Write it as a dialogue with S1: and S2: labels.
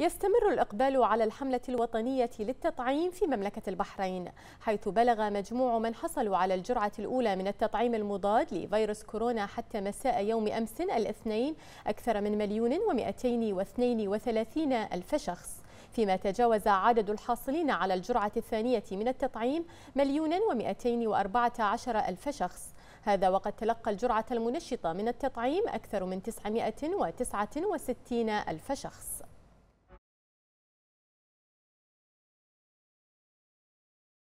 S1: يستمر
S2: الإقبال على الحملة الوطنية للتطعيم في مملكة البحرين حيث بلغ مجموع من حصلوا على الجرعة الأولى من التطعيم المضاد لفيروس كورونا حتى مساء يوم أمس الاثنين أكثر من مليون ومئتين واثنين وثلاثين ألف شخص فيما تجاوز عدد الحاصلين على الجرعة الثانية من التطعيم مليون ومئتين وأربعة عشر ألف شخص هذا وقد تلقى الجرعة المنشطة من التطعيم أكثر من 969 ألف شخص